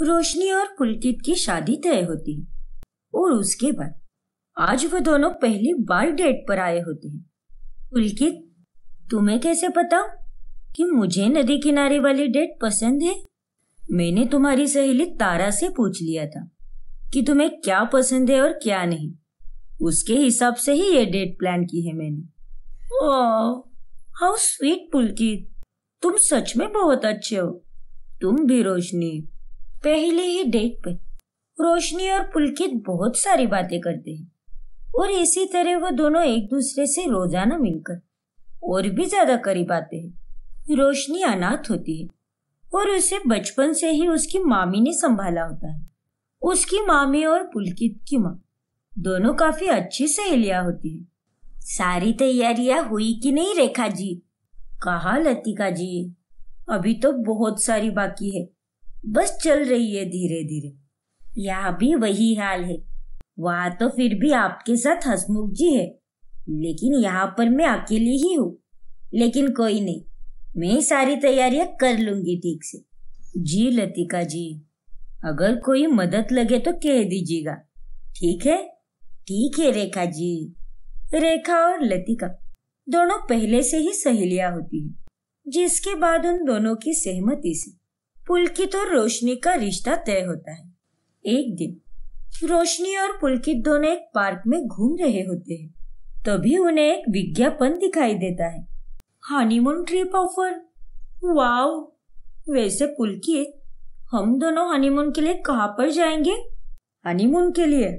रोशनी और कुलकित की शादी तय होती है और उसके बाद आज वो दोनों पहली बार डेट पर आए होते हैं पुलकित तुम्हें कैसे पता कि मुझे नदी किनारे वाली डेट पसंद है मैंने तुम्हारी सहेली तारा से पूछ लिया था कि तुम्हें क्या पसंद है और क्या नहीं उसके हिसाब से ही ये डेट प्लान की है मैंने हाउ स्वीट पुलकित तुम सच में बहुत अच्छे हो तुम भी रोशनी पहले ही डेट पर रोशनी और पुलकित बहुत सारी बातें करते हैं और इसी तरह वो दोनों एक दूसरे से रोजाना मिलकर और भी ज्यादा करीब आते हैं रोशनी अनाथ होती है और उसे बचपन से ही उसकी मामी ने संभाला होता है उसकी मामी और पुलकित की माँ दोनों काफी अच्छी सहेलियां होती है सारी तैयारियां हुई कि नहीं रेखा जी कहा लतिका जी अभी तो बहुत सारी बाकी है बस चल रही है धीरे धीरे यहाँ भी वही हाल है वहां तो फिर भी आपके साथ हसमुख जी है लेकिन यहाँ पर मैं अकेली ही हूँ लेकिन कोई नहीं मैं सारी तैयारियां कर लूंगी ठीक से जी लतिका जी अगर कोई मदद लगे तो कह दीजिएगा ठीक है ठीक है रेखा जी रेखा और लतिका दोनों पहले से ही सहेलियां होती हैं जिसके बाद उन दोनों की सहमति से पुलकित तो और रोशनी का रिश्ता तय होता है एक दिन रोशनी और पुलकित दोनों एक पार्क में घूम रहे होते हैं तभी उन्हें एक विज्ञापन दिखाई देता है हनीमून ट्रिप ऑफर वाओ वैसे पुलकित हम दोनों हनीमून के लिए कहाँ पर जाएंगे हनीमून के लिए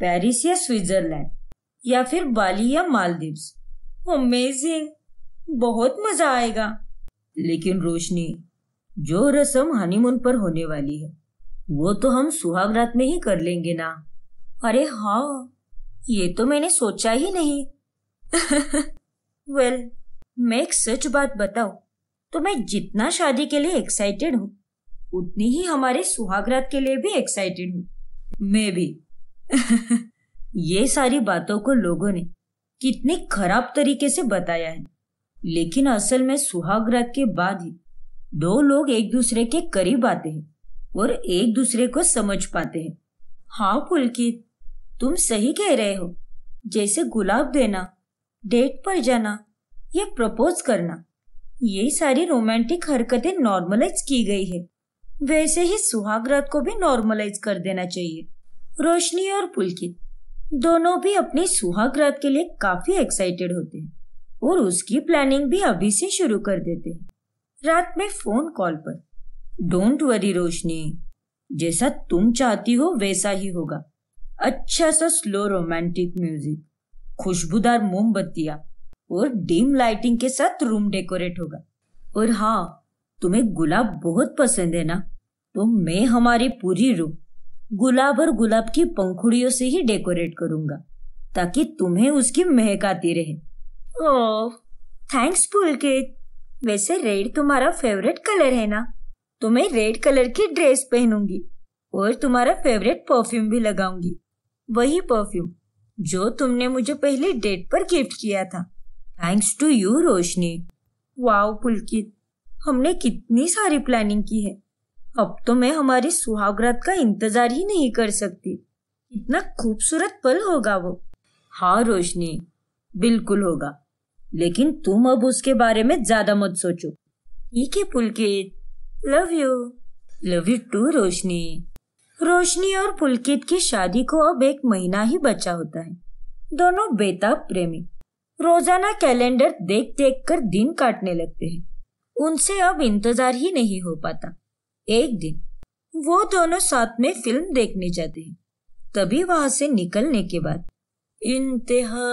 पेरिस hmm, या स्विट्जरलैंड या फिर बाली या मालदीव्स अमेजिंग बहुत मजा आएगा लेकिन रोशनी जो रसम हनीमून पर होने वाली है वो तो हम सुहागरात में ही कर लेंगे ना अरे हाँ ये तो मैंने सोचा ही नहीं वेल well, मैं एक सच बात बताओ तो मैं जितना शादी के लिए एक्साइटेड हूँ उतनी ही हमारे सुहागरात के लिए भी एक्साइटेड हूँ मैं भी ये सारी बातों को लोगों ने कितने खराब तरीके से बताया है लेकिन असल में सुहागरात के बाद ही दो लोग एक दूसरे के करीब आते हैं और एक दूसरे को समझ पाते हैं हाँ पुलकित तुम सही कह रहे हो जैसे गुलाब देना डेट पर जाना या प्रपोज करना ये सारी रोमांटिक हरकतें नॉर्मलाइज की गई है वैसे ही सुहागरात को भी नॉर्मलाइज कर देना चाहिए रोशनी और पुलकित दोनों भी अपनी सुहागरात के लिए काफी एक्साइटेड होते हैं और उसकी प्लानिंग भी अभी से शुरू कर देते रात में फोन कॉल पर डोंट वरी रोशनी जैसा तुम चाहती हो वैसा ही होगा अच्छा सा स्लो रोमांटिक म्यूजिक खुशबूदार मोमबत्तियां और डिम लाइटिंग के साथ रूम डेकोरेट होगा और हाँ तुम्हें गुलाब बहुत पसंद है ना तो मैं हमारी पूरी रूम गुलाब और गुलाब की पंखुड़ियों से ही डेकोरेट करूंगा ताकि तुम्हें उसकी महक आती रहे थैंक्स पुलकित वैसे रेड तुम्हारा फेवरेट कलर है ना तो मैं रेड कलर की ड्रेस पहनूंगी और तुम्हारा फेवरेट परफ्यूम भी लगाऊंगी वही परफ्यूम जो तुमने मुझे पहले डेट पर गिफ्ट किया था thanks to you Roshni wow Pulkit हमने कितनी सारी प्लानिंग की है अब तो मैं हमारी सुहागरात का इंतजार ही नहीं कर सकती इतना खूबसूरत पल होगा वो हाँ रोशनी बिल्कुल होगा लेकिन तुम अब उसके बारे में ज्यादा मत सोचो ठीक है Pulkit love you love you too Roshni Roshni और पुलकित की शादी को अब एक महीना ही बचा होता है दोनों बेताब प्रेमी रोजाना कैलेंडर देख देख कर दिन काटने लगते हैं उनसे अब इंतजार ही नहीं हो पाता एक दिन वो दोनों साथ में फिल्म देखने जाते हैं तभी वहां से निकलने के बाद इंतहा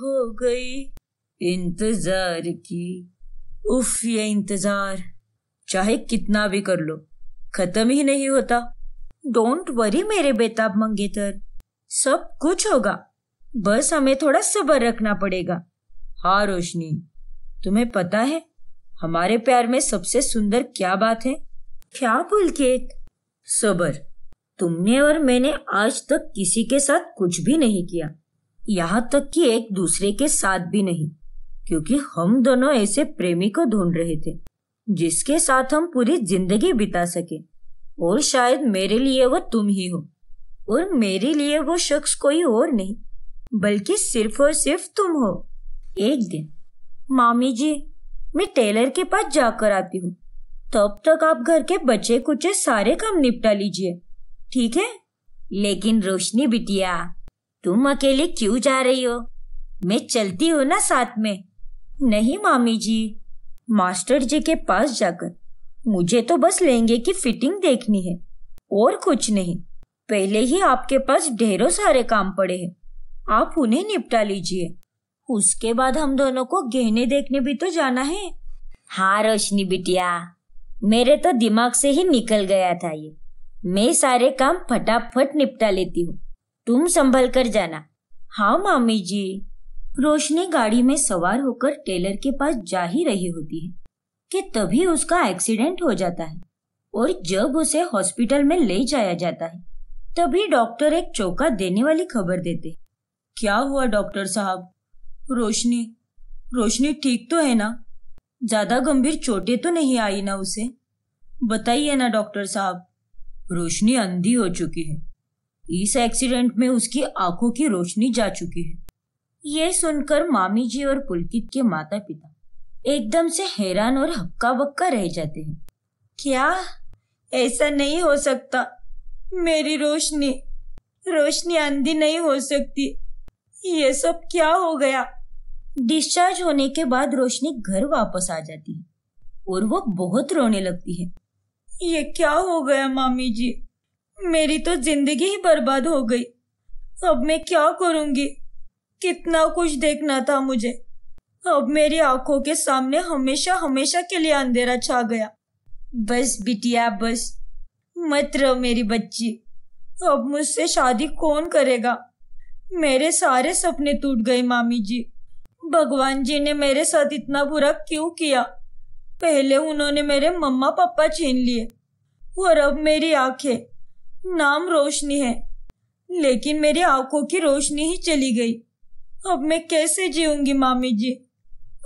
हो गई इंतजार की उफ ये इंतजार चाहे कितना भी कर लो खत्म ही नहीं होता डोंट वरी मेरे बेताब मंगेतर सब कुछ होगा बस हमें थोड़ा सबर रखना पड़ेगा हाँ रोशनी तुम्हें पता है हमारे प्यार में सबसे सुंदर क्या बात है क्या पुलकेत सबर तुमने और मैंने आज तक किसी के साथ कुछ भी नहीं किया यहाँ तक कि एक दूसरे के साथ भी नहीं क्योंकि हम दोनों ऐसे प्रेमी को ढूंढ रहे थे जिसके साथ हम पूरी जिंदगी बिता सके और शायद मेरे लिए वो तुम ही हो और मेरे लिए वो शख्स कोई और नहीं बल्कि सिर्फ और सिर्फ तुम हो एक दिन मामी जी मैं टेलर के पास जाकर आती हूँ तब तक आप घर के बचे कुचे सारे काम निपटा लीजिए ठीक है लेकिन रोशनी बिटिया तुम अकेले क्यों जा रही हो मैं चलती हूँ ना साथ में नहीं मामी जी मास्टर जी के पास जाकर मुझे तो बस लेंगे की फिटिंग देखनी है और कुछ नहीं पहले ही आपके पास ढेरों सारे काम पड़े हैं आप उन्हें निपटा लीजिए उसके बाद हम दोनों को गहने देखने भी तो जाना है हाँ रोशनी बिटिया मेरे तो दिमाग से ही निकल गया था ये मैं सारे काम फटाफट निपटा लेती हूँ तुम संभल कर जाना हाँ मामी जी रोशनी गाड़ी में सवार होकर टेलर के पास जा ही रही होती है कि तभी उसका एक्सीडेंट हो जाता है और जब उसे हॉस्पिटल में ले जाया जाता है तभी डॉक्टर एक चौका देने वाली खबर देते क्या हुआ डॉक्टर साहब रोशनी रोशनी ठीक तो है ना ज्यादा गंभीर चोटें तो नहीं आई ना उसे बताइए ना डॉक्टर साहब रोशनी अंधी हो चुकी है इस एक्सीडेंट में उसकी आंखों की रोशनी जा चुकी है ये सुनकर मामी जी और पुलकित के माता पिता एकदम से हैरान और हक्का बक्का रह जाते हैं क्या ऐसा नहीं हो सकता मेरी रोशनी रोशनी अंधी नहीं हो सकती ये सब क्या हो गया डिस्चार्ज होने के बाद रोशनी घर वापस आ जाती है और वो बहुत रोने लगती है ये क्या हो गया मामी जी मेरी तो जिंदगी ही बर्बाद हो गई अब मैं क्या करूंगी कितना कुछ देखना था मुझे अब मेरी आंखों के सामने हमेशा हमेशा के लिए अंधेरा छा गया बस बिटिया बस मत रहो मेरी बच्ची अब मुझसे शादी कौन करेगा मेरे सारे सपने टूट गए मामी जी भगवान जी ने मेरे साथ इतना बुरा क्यों किया पहले उन्होंने मेरे मम्मा पापा छीन लिए और अब मेरी आंखें नाम रोशनी है लेकिन मेरी आंखों की रोशनी ही चली गई अब मैं कैसे जीऊंगी मामी जी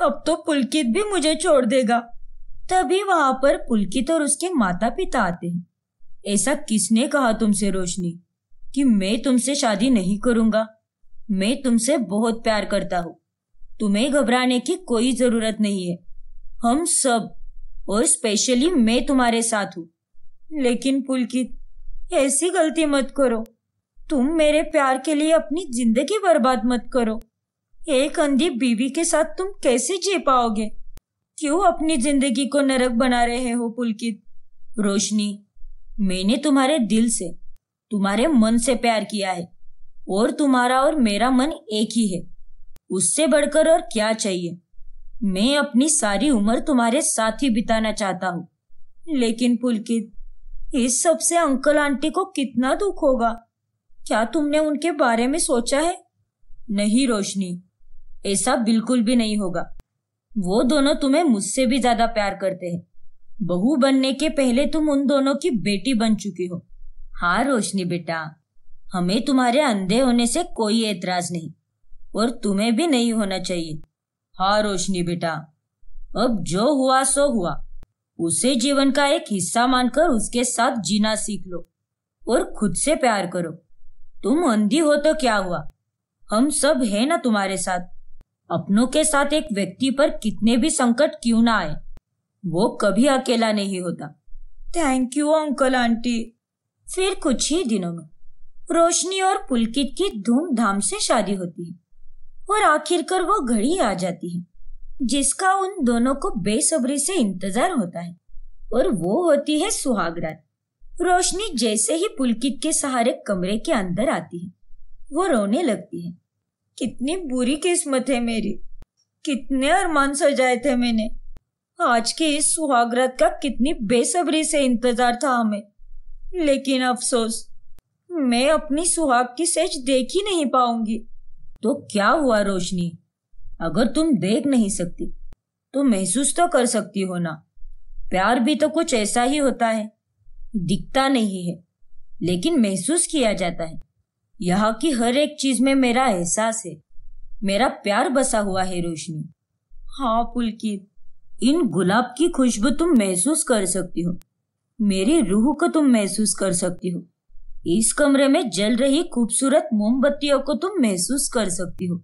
अब तो पुलकित भी मुझे छोड़ देगा तभी वहां पर पुलकित और उसके माता पिता आते हैं ऐसा किसने कहा तुमसे रोशनी कि मैं तुमसे शादी नहीं करूंगा मैं तुमसे बहुत प्यार करता हूँ तुम्हें घबराने की कोई जरूरत नहीं है हम सब और स्पेशली मैं तुम्हारे साथ हूँ लेकिन पुलकित ऐसी गलती मत करो तुम मेरे प्यार के लिए अपनी जिंदगी बर्बाद मत करो एक अंधी बीवी के साथ तुम कैसे जी पाओगे क्यों अपनी जिंदगी को नरक बना रहे हो पुलकित रोशनी मैंने तुम्हारे दिल से तुम्हारे मन से प्यार किया है और तुम्हारा और मेरा मन एक ही है उससे बढ़कर और क्या चाहिए मैं अपनी सारी उम्र तुम्हारे साथ ही बिताना चाहता हूँ लेकिन पुलकित इस सब से अंकल आंटी को कितना दुख होगा क्या तुमने उनके बारे में सोचा है नहीं रोशनी ऐसा बिल्कुल भी नहीं होगा वो दोनों तुम्हें मुझसे भी ज्यादा प्यार करते हैं बहू बनने के पहले तुम उन दोनों की बेटी बन चुकी हो हाँ रोशनी बेटा हमें तुम्हारे अंधे होने से कोई एतराज नहीं और तुम्हें भी नहीं होना चाहिए हाँ रोशनी बेटा अब जो हुआ सो हुआ उसे जीवन का एक हिस्सा मानकर उसके साथ जीना सीख लो और खुद से प्यार करो तुम अंधी हो तो क्या हुआ हम सब है ना तुम्हारे साथ अपनों के साथ एक व्यक्ति पर कितने भी संकट क्यों ना आए वो कभी अकेला नहीं होता थैंक यू अंकल आंटी फिर कुछ ही दिनों में रोशनी और पुलकित की धूमधाम से शादी होती है और आखिरकार वो घड़ी आ जाती है जिसका उन दोनों को बेसब्री से इंतजार होता है और वो होती है सुहागरात रोशनी जैसे ही पुलकित के सहारे कमरे के अंदर आती है वो रोने लगती है कितनी बुरी किस्मत है मेरी कितने अरमान सजाए थे मैंने आज के इस सुहागरात का कितनी बेसब्री से इंतजार था हमें लेकिन अफसोस मैं अपनी सुहाग की सेज देख ही नहीं पाऊंगी तो क्या हुआ रोशनी अगर तुम देख नहीं सकती तो महसूस तो कर सकती हो ना प्यार भी तो कुछ ऐसा ही होता है दिखता नहीं है लेकिन महसूस किया जाता है यहाँ की हर एक चीज में मेरा एहसास है मेरा प्यार बसा हुआ है रोशनी हाँ पुलकित इन गुलाब की खुशबू तुम महसूस कर सकती हो मेरी रूह को तुम महसूस कर सकती हो इस कमरे में जल रही खूबसूरत मोमबत्तियों को तुम महसूस कर सकती हो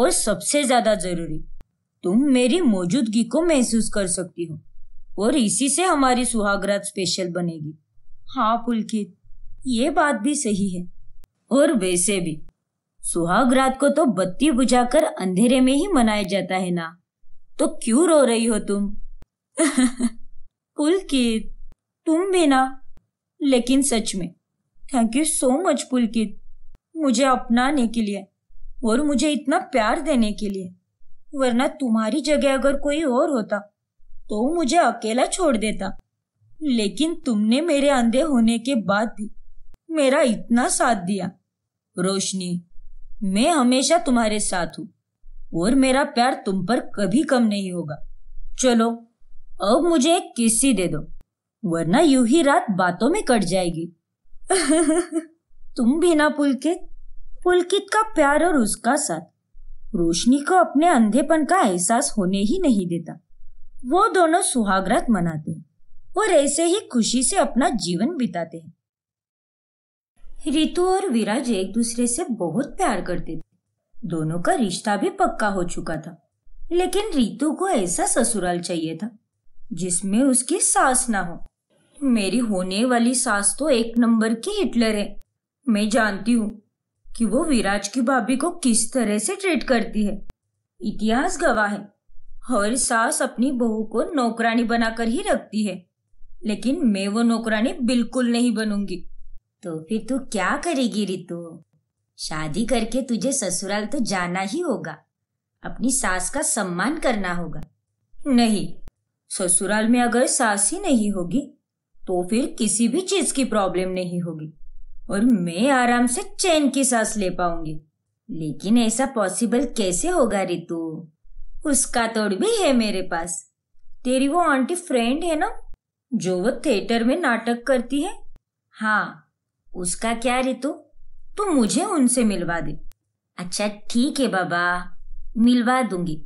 और सबसे ज्यादा जरूरी तुम मेरी मौजूदगी को महसूस कर सकती हो और इसी से हमारी सुहागरात स्पेशल बनेगी हाँ पुलकित ये बात भी सही है और वैसे भी सुहागरात को तो बत्ती बुझाकर अंधेरे में ही मनाया जाता है ना तो क्यों रो रही हो तुम पुलकित तुम भी ना लेकिन सच में thank you so much Pulkit मुझे अपनाने के लिए और मुझे इतना प्यार देने के लिए वरना तुम्हारी जगह अगर कोई और होता तो मुझे अकेला छोड़ देता लेकिन तुमने मेरे अंधे होने के बाद भी मेरा इतना साथ दिया रोशनी मैं हमेशा तुम्हारे साथ हूँ और मेरा प्यार तुम पर कभी कम नहीं होगा चलो अब मुझे एक किस्सी दे दो वरना यूं ही रात बातों में कट जाएगी तुम भी ना पुलकित पुलकित का प्यार और उसका साथ रोशनी को अपने अंधेपन का एहसास होने ही नहीं देता वो दोनों सुहागरात मनाते और ऐसे ही खुशी से अपना जीवन बिताते हैं रितु और विराज एक दूसरे से बहुत प्यार करते थे दोनों का रिश्ता भी पक्का हो चुका था लेकिन रितु को ऐसा ससुराल चाहिए था जिसमें उसकी सास ना हो मेरी होने वाली सास तो एक नंबर की हिटलर है मैं जानती हूँ कि वो विराज की भाभी को किस तरह से ट्रीट करती है इतिहास गवाह है हर सास अपनी बहू को नौकरानी बनाकर ही रखती है लेकिन मैं वो नौकरानी बिल्कुल नहीं बनूंगी तो फिर तू क्या करेगी रितु शादी करके तुझे ससुराल तो जाना ही होगा अपनी सास का सम्मान करना होगा नहीं ससुराल में अगर सास ही नहीं होगी तो फिर किसी भी चीज की प्रॉब्लम नहीं होगी और मैं आराम से चैन की सांस ले पाऊंगी लेकिन ऐसा पॉसिबल कैसे होगा रितु उसका तोड़ भी है मेरे पास तेरी वो आंटी फ्रेंड है ना जो वो थिएटर में नाटक करती है हाँ उसका क्या रितु तू मुझे उनसे मिलवा दे अच्छा ठीक है बाबा मिलवा दूंगी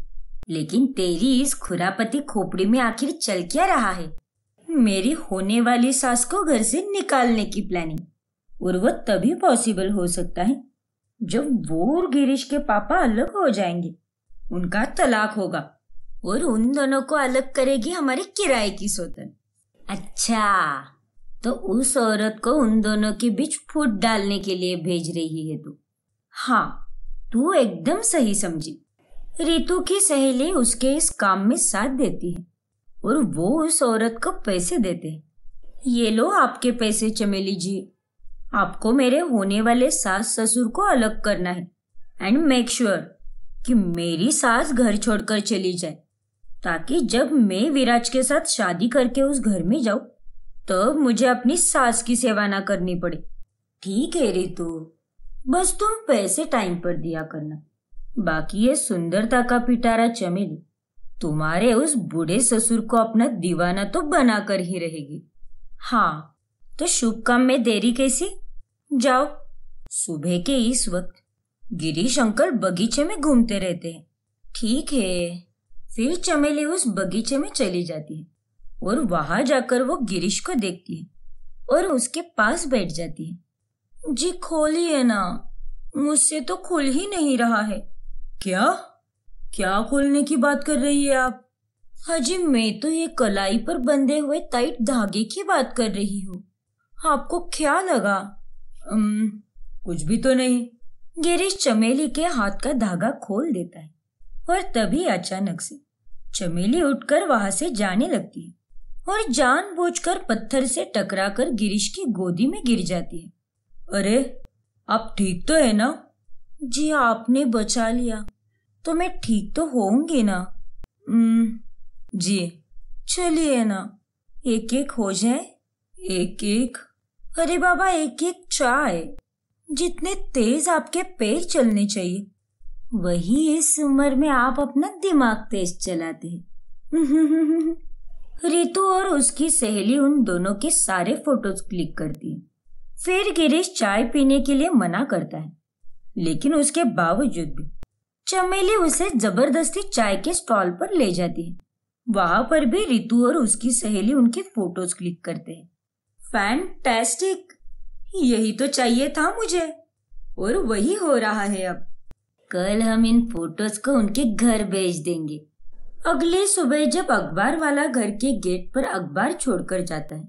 लेकिन तेरी इस खुरापति खोपड़ी में आखिर चल क्या रहा है मेरी होने वाली सास को घर से निकालने की प्लानिंग और वह तभी पॉसिबल हो सकता है जब वो और गिरीश के पापा अलग हो जाएंगे उनका तलाक होगा और उन दोनों को अलग करेगी हमारे किराए की सोतन अच्छा तो उस औरत को उन दोनों के बीच फूट डालने के लिए भेज रही है तू हाँ तू एकदम सही समझी रितु की सहेली उसके इस काम में साथ देती है और वो उस औरत को पैसे देते ये लो आपके पैसे चमेली जी आपको मेरे होने वाले सास ससुर को अलग करना है एंड मेक श्योर कि मेरी सास घर छोड़कर चली जाए ताकि जब मैं विराज के साथ शादी करके उस घर में जाऊं तब तो मुझे अपनी सास की सेवा ना करनी पड़े ठीक है रे रितु बस तुम पैसे टाइम पर दिया करना बाकी ये सुंदरता का पिटारा चमेली तुम्हारे उस बूढ़े ससुर को अपना दीवाना तो बनाकर ही रहेगी हाँ तो शुभ काम में देरी कैसी जाओ सुबह के इस वक्त गिरीश अंकल बगीचे में घूमते रहते हैं ठीक है फिर चमेली उस बगीचे में चली जाती है और वहां जाकर वो गिरीश को देखती है और उसके पास बैठ जाती है जी खोलिए ना मुझसे तो खुल ही नहीं रहा है क्या क्या खोलने की बात कर रही है आप हजी मैं तो ये कलाई पर बंधे हुए टाइट धागे की बात कर रही हूँ आपको क्या लगा अम, कुछ भी तो नहीं गिरीश चमेली के हाथ का धागा खोल देता है और तभी अचानक से चमेली उठकर वहां से जाने लगती है और जानबूझकर पत्थर से टकराकर गिरीश की गोदी में गिर जाती है अरे आप ठीक तो है ना जी आपने बचा लिया तो मैं ठीक तो होंगी ना जी चलिए ना एक एक हो जाए एक एक अरे बाबा एक एक चाय जितने तेज आपके पैर चलने चाहिए वही इस उम्र में आप अपना दिमाग तेज चलाते हैं रितु और उसकी सहेली उन दोनों के सारे फोटोज क्लिक करती है फिर गिरीश चाय पीने के लिए मना करता है लेकिन उसके बावजूद भी चमेली उसे जबरदस्ती चाय के स्टॉल पर ले जाती है वहां पर भी रितु और उसकी सहेली उनके फोटोज क्लिक करते हैं फैंटेस्टिक यही तो चाहिए था मुझे और वही हो रहा है अब कल हम इन फोटोज को उनके घर भेज देंगे अगले सुबह जब अखबार वाला घर के गेट पर अखबार छोड़कर जाता है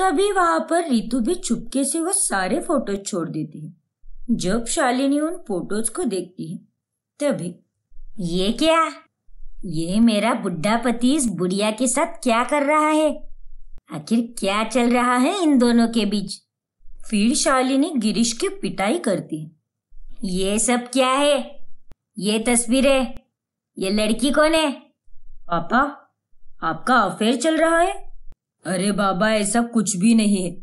तभी वहां पर रितु भी चुपके से वो सारे फोटोज छोड़ देती है जब शालिनी उन फोटोज को देखती है तभी तो ये क्या ये मेरा बुढ़ा पति इस बुढ़िया के साथ क्या कर रहा है आखिर क्या चल रहा है इन दोनों के बीच फिर शालिनी गिरीश की पिटाई करती है ये सब क्या है ये तस्वीरें ये लड़की कौन है पापा आपका अफेयर चल रहा है अरे बाबा ऐसा कुछ भी नहीं है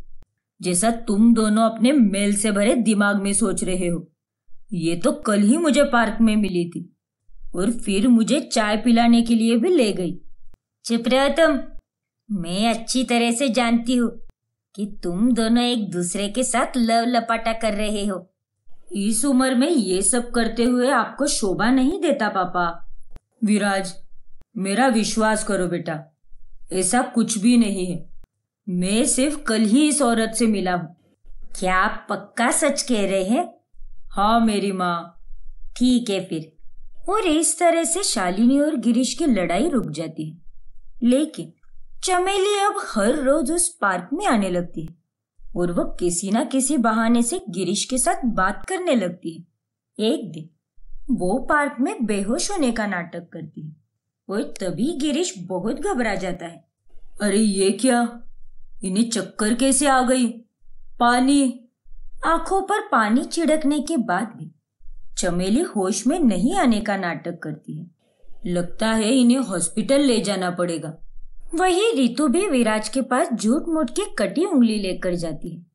जैसा तुम दोनों अपने मेल से भरे दिमाग में सोच रहे हो ये तो कल ही मुझे पार्क में मिली थी और फिर मुझे चाय पिलाने के लिए भी ले गई चुप रहो तुम मैं अच्छी तरह से जानती हूँ कि तुम दोनों एक दूसरे के साथ लव लपाटा कर रहे हो इस उम्र में ये सब करते हुए आपको शोभा नहीं देता पापा विराज मेरा विश्वास करो बेटा ऐसा कुछ भी नहीं है मैं सिर्फ कल ही इस औरत से मिला हूँ क्या आप पक्का सच कह रहे हैं हाँ मेरी माँ ठीक है फिर और इस तरह से शालिनी और गिरीश की लड़ाई रुक जाती है लेकिन चमेली अब हर रोज उस पार्क में आने लगती है और वह किसी ना किसी बहाने से गिरीश के साथ बात करने लगती है एक दिन वो पार्क में बेहोश होने का नाटक करती है और तभी गिरीश बहुत घबरा जाता है अरे ये क्या इन्हें चक्कर कैसे आ गई पानी आंखों पर पानी छिड़कने के बाद भी चमेली होश में नहीं आने का नाटक करती है लगता है इन्हें हॉस्पिटल ले जाना पड़ेगा वही रितु भी विराज के पास झूठ मूठ की कटी उंगली लेकर जाती है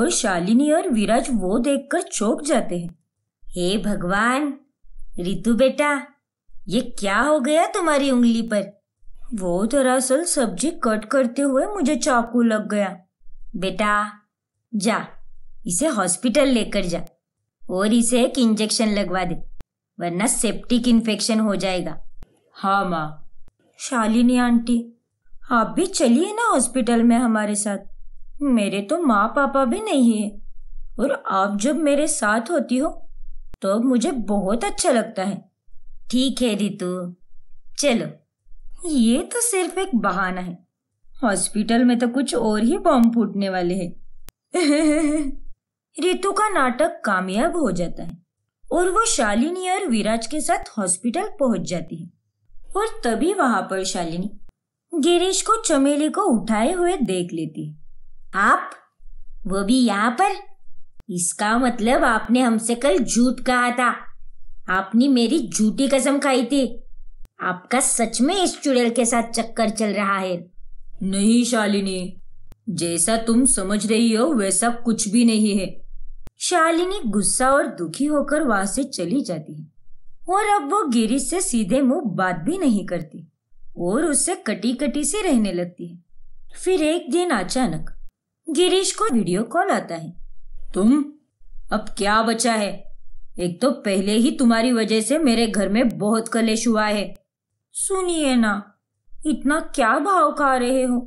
और शालिनी और विराज वो देखकर चौक जाते हैं हे भगवान रितु बेटा ये क्या हो गया तुम्हारी उंगली पर वो दरअसल सब्जी कट करते हुए मुझे चाकू लग गया बेटा जा इसे हॉस्पिटल लेकर जा और इसे एक इंजेक्शन लगवा दे वरना सेप्टिक इन्फेक्शन हो जाएगा हाँ माँ शालिनी आंटी आप भी चलिए ना हॉस्पिटल में हमारे साथ मेरे तो माँ पापा भी नहीं है और आप जब मेरे साथ होती हो तो मुझे बहुत अच्छा लगता है ठीक है रितु चलो ये तो सिर्फ एक बहाना है हॉस्पिटल में तो कुछ और ही बॉम्ब फूटने वाले हैं रितु का नाटक कामयाब हो जाता है और वो शालिनी और विराज के साथ हॉस्पिटल पहुंच जाती है और तभी वहां पर शालिनी गिरीश को चमेली को उठाए हुए देख लेती है आप वो भी यहाँ पर इसका मतलब आपने हमसे कल झूठ कहा था आपने मेरी झूठी कसम खाई थी आपका सच में इस चुड़ैल के साथ चक्कर चल रहा है नहीं शालिनी जैसा तुम समझ रही हो वैसा कुछ भी नहीं है शालिनी गुस्सा और दुखी होकर वहां से चली जाती है और अब वो गिरी से सीधे मुंह बात भी नहीं करती और उससे कटी कटी से रहने लगती है फिर एक दिन अचानक गिरीश को वीडियो कॉल आता है तुम अब क्या बचा है एक तो पहले ही तुम्हारी वजह से मेरे घर में बहुत कलेश हुआ है सुनिए ना इतना क्या भाव खा रहे हो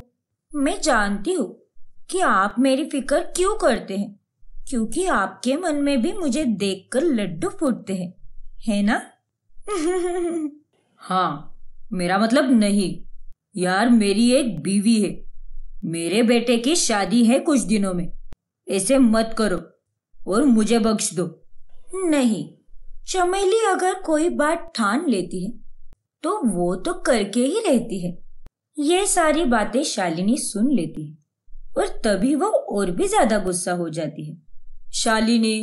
मैं जानती हूँ कि आप मेरी फिक्र क्यों करते हैं क्योंकि आपके मन में भी मुझे देखकर लड्डू फूटते हैं है ना हाँ मेरा मतलब नहीं यार मेरी एक बीवी है मेरे बेटे की शादी है कुछ दिनों में ऐसे मत करो और मुझे बख्श दो नहीं चमेली अगर कोई बात ठान लेती है तो वो तो करके ही रहती है ये सारी बातें शालिनी सुन लेती है और तभी वो और भी ज्यादा गुस्सा हो जाती है शालिनी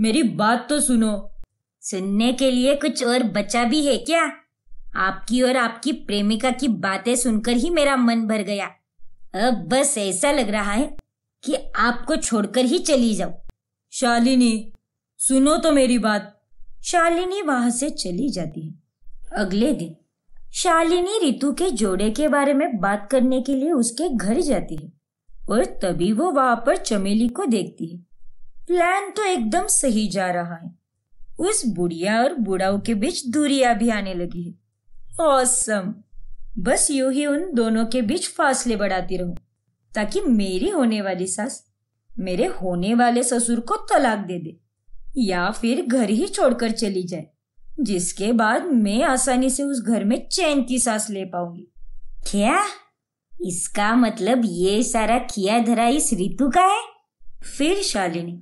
मेरी बात तो सुनो सुनने के लिए कुछ और बचा भी है क्या आपकी और आपकी प्रेमिका की बातें सुनकर ही मेरा मन भर गया अब बस ऐसा लग रहा है कि आपको छोड़कर ही चली जाओ शालिनी सुनो तो मेरी बात शालिनी वहां से चली जाती है अगले दिन शालिनी रितु के जोड़े के बारे में बात करने के लिए उसके घर जाती है और तभी वो वहां पर चमेली को देखती है प्लान तो एकदम सही जा रहा है उस बुढ़िया और बुढ़ाऊ के बीच दूरिया भी आने लगी है ऑसम बस यू ही उन दोनों के बीच फासले बढ़ाती रहूं ताकि मेरी होने वाली सास मेरे होने वाले ससुर को तलाक दे दे या फिर घर ही छोड़कर चली जाए जिसके बाद मैं आसानी से उस घर में चैन की सांस ले पाऊंगी क्या इसका मतलब ये सारा किया धरा इस ऋतु का है फिर शालिनी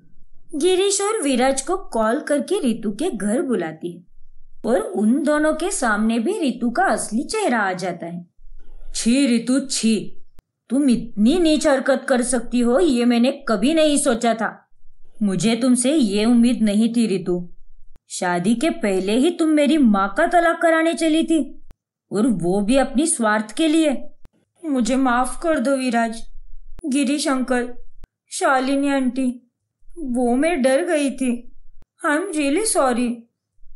गिरीश और विराज को कॉल करके रितु के घर बुलाती है और उन दोनों के सामने भी रितु का असली चेहरा आ जाता है छी रितु छी तुम इतनी नीच हरकत कर सकती हो ये मैंने कभी नहीं सोचा था मुझे तुमसे ये उम्मीद नहीं थी रितु शादी के पहले ही तुम मेरी माँ का तलाक कराने चली थी और वो भी अपनी स्वार्थ के लिए मुझे माफ कर दो विराज गिरीश अंकल शालिनी आंटी वो मैं डर गई थी आई एम रियली सॉरी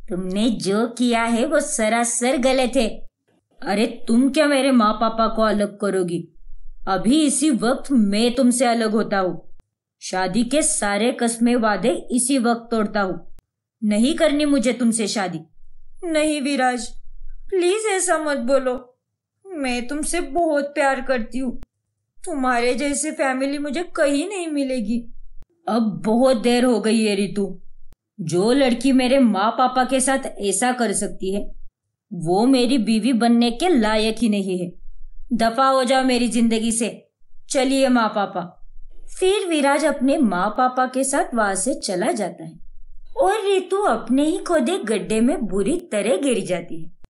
तुमने जो किया है वो सरासर गलत है अरे तुम क्या मेरे माँ पापा को अलग करोगी अभी इसी वक्त मैं तुमसे अलग होता हूँ शादी के सारे कस्मे वादे इसी वक्त तोड़ता हूँ नहीं करनी मुझे तुमसे शादी नहीं विराज प्लीज ऐसा मत बोलो मैं तुमसे बहुत प्यार करती हूँ तुम्हारे जैसे फैमिली मुझे कहीं नहीं मिलेगी अब बहुत देर हो गई है रितु जो लड़की मेरे माँ पापा के साथ ऐसा कर सकती है वो मेरी बीवी बनने के लायक ही नहीं है दफा हो जाओ मेरी जिंदगी से चलिए माँ पापा फिर विराज अपने माँ पापा के साथ वहां से चला जाता है और रितु अपने ही खोदे गड्ढे में बुरी तरह गिर जाती है